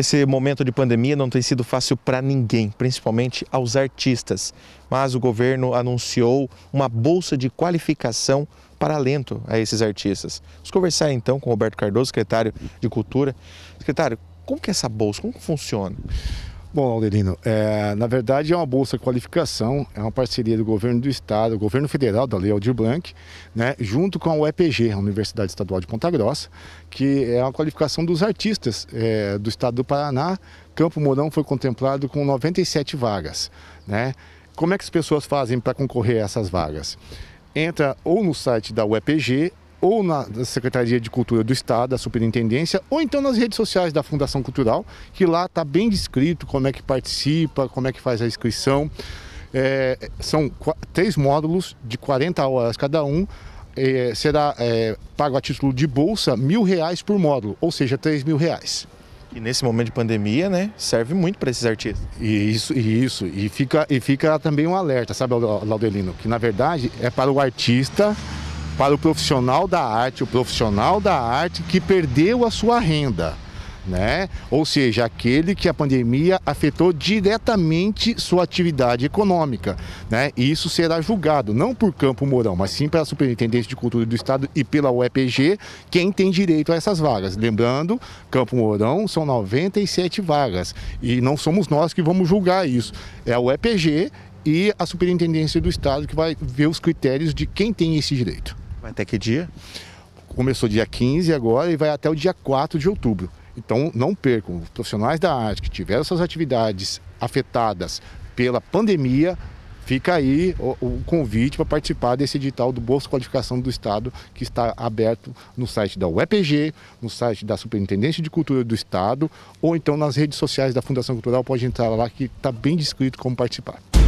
Esse momento de pandemia não tem sido fácil para ninguém, principalmente aos artistas. Mas o governo anunciou uma bolsa de qualificação para alento a esses artistas. Vamos conversar então com Roberto Cardoso, secretário de Cultura. Secretário, como que é essa bolsa? Como que funciona? Bom, Alderino, é, na verdade é uma bolsa de qualificação, é uma parceria do governo do estado, do governo federal, da Lei Aldir Blanc, né, junto com a UEPG, a Universidade Estadual de Ponta Grossa, que é uma qualificação dos artistas é, do estado do Paraná. Campo Mourão foi contemplado com 97 vagas. Né? Como é que as pessoas fazem para concorrer a essas vagas? Entra ou no site da UEPG ou na Secretaria de Cultura do Estado, da Superintendência, ou então nas redes sociais da Fundação Cultural, que lá está bem descrito como é que participa, como é que faz a inscrição. É, são três módulos de 40 horas cada um. É, será é, pago a título de bolsa mil reais por módulo, ou seja, três mil reais. E nesse momento de pandemia, né, serve muito para esses artistas. E isso, e isso. E fica, e fica também um alerta, sabe, Laudelino? Que na verdade é para o artista para o profissional da arte, o profissional da arte que perdeu a sua renda. Né? Ou seja, aquele que a pandemia afetou diretamente sua atividade econômica, né? E isso será julgado não por Campo Mourão, mas sim pela Superintendência de Cultura do Estado e pela UEPG, quem tem direito a essas vagas. Lembrando, Campo Mourão são 97 vagas e não somos nós que vamos julgar isso. É a UEPG e a Superintendência do Estado que vai ver os critérios de quem tem esse direito. Vai até que dia? Começou dia 15 agora e vai até o dia 4 de outubro. Então não percam, profissionais da arte que tiveram suas atividades afetadas pela pandemia, fica aí o, o convite para participar desse edital do Bolsa Qualificação do Estado, que está aberto no site da UEPG, no site da Superintendência de Cultura do Estado, ou então nas redes sociais da Fundação Cultural, pode entrar lá que está bem descrito como participar.